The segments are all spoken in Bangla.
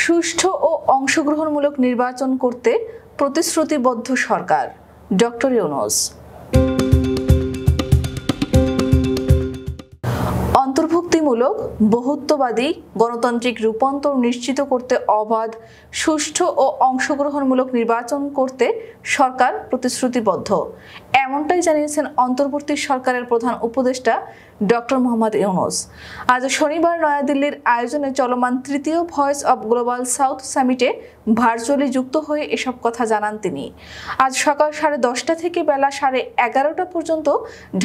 সুষ্ঠু ও অংশগ্রহণমূলক নির্বাচন করতে প্রতিশ্রুতিবদ্ধ সরকার ডক্টর ইউনুস অন্তর্ভুক্তিমূলক বহুত্ববাদী গণতান্ত্রিক রূপান্তর নিশ্চিত করতে অবাধ সুষ্ঠু ও অংশগ্রহণমূলক নির্বাচন করতে সরকার প্রতিশ্রুতিবদ্ধ এমনটাই জানিয়েছেন অন্তর্বর্তী সরকারের প্রধান উপদেষ্টা ডক্টর মোহাম্মদ ইউনুস আজ শনিবার নয়াদিল্লির আয়োজনে চলমান তৃতীয় ভয়েস অব গ্লোবাল সাউথ সামিটে ভার্চুয়ালি যুক্ত হয়ে এসব কথা জানান তিনি আজ সকাল সাড়ে দশটা থেকে বেলা সাড়ে এগারোটা পর্যন্ত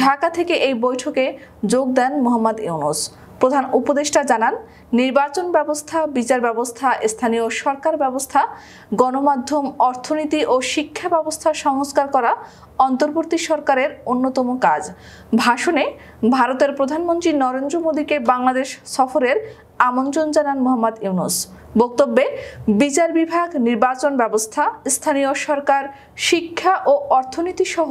ঢাকা থেকে এই বৈঠকে যোগ দেন মোহাম্মদ ইউনুস প্রধান উপদেষ্টা জানান নির্বাচন ব্যবস্থা বিচার ব্যবস্থা স্থানীয় সরকার ব্যবস্থা গণমাধ্যম অর্থনীতি ও শিক্ষা ব্যবস্থা সংস্কার করা অন্তর্বর্তী সরকারের অন্যতম কাজ ভাষণে ভারতের প্রধানমন্ত্রী নরেন্দ্র মোদীকে বাংলাদেশ সফরের আমন্ত্রণ জানান মোহাম্মদ ইউনুস বক্তব্যে বিচার বিভাগ নির্বাচন ব্যবস্থা স্থানীয় সরকার শিক্ষা ও অর্থনীতি সহ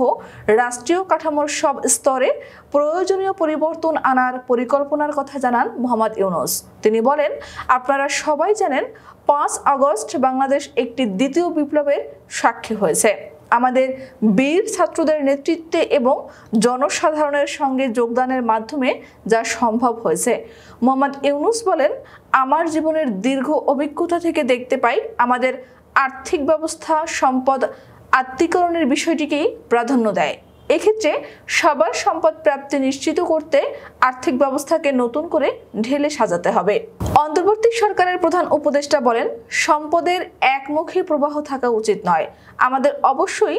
রাষ্ট্রীয় কাঠামোর সব স্তরে প্রয়োজনীয় পরিবর্তন আনার পরিকল্পনার কথা জানান মোহাম্মদ ইউনুস তিনি বলেন আপনারা সবাই জানেন পাঁচ আগস্ট বাংলাদেশ একটি দ্বিতীয় বিপ্লবের সাক্ষী হয়েছে আমাদের বীর ছাত্রদের নেতৃত্বে এবং জনসাধারণের সঙ্গে যোগদানের মাধ্যমে যা সম্ভব হয়েছে মোহাম্মদ ইউনুস বলেন আমার জীবনের দীর্ঘ অভিজ্ঞতা থেকে দেখতে পাই আমাদের আর্থিক ব্যবস্থা সম্পদ আত্মীকরণের বিষয়টিকেই প্রাধান্য দেয় এক্ষেত্রে সবার সম্পদ প্রাপ্তি নিশ্চিত করতে আর্থিক ব্যবস্থাকে নতুন করে ঢেলে সাজাতে হবে অন্তর্বর্তী সরকারের প্রধান উপদেষ্টা বলেন সম্পদের একমুখী প্রবাহ থাকা উচিত নয় আমাদের অবশ্যই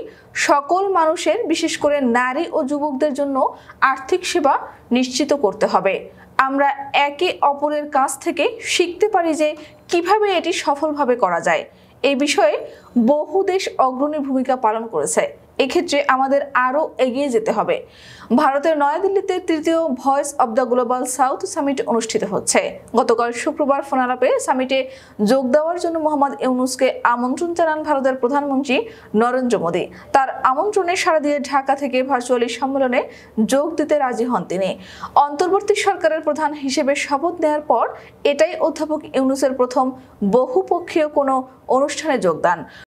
সকল মানুষের বিশেষ করে নারী ও যুবকদের জন্য আর্থিক সেবা নিশ্চিত করতে হবে আমরা একে অপরের কাছ থেকে শিখতে পারি যে কিভাবে এটি সফলভাবে করা যায় এই বিষয়ে বহু দেশ অগ্রণী ভূমিকা পালন করেছে এক্ষেত্রে আমাদের আরও এগিয়ে যেতে হবে ভারতের নয়াদিল্লিতে তৃতীয় voice of the global south summit অনুষ্ঠিত হচ্ছে গতকাল শুক্রবার ফোনালাপে সামিটে যোগ দেওয়ার জন্য মোহাম্মদ ইউনুসকে আমন্ত্রণ জানান ভারতের প্রধানমন্ত্রী নরেন্দ্র মোদী তার আমন্ত্রণে সারা দিয়ে ঢাকা থেকে ভার্চুয়ালি সম্মেলনে যোগ দিতে রাজি হন তিনি অন্তর্বর্তী সরকারের প্রধান হিসেবে শপথ নেয়ার পর এটাই অধ্যাপক ইউনুসের প্রথম বহুপক্ষীয় কোনো অনুষ্ঠানে যোগদান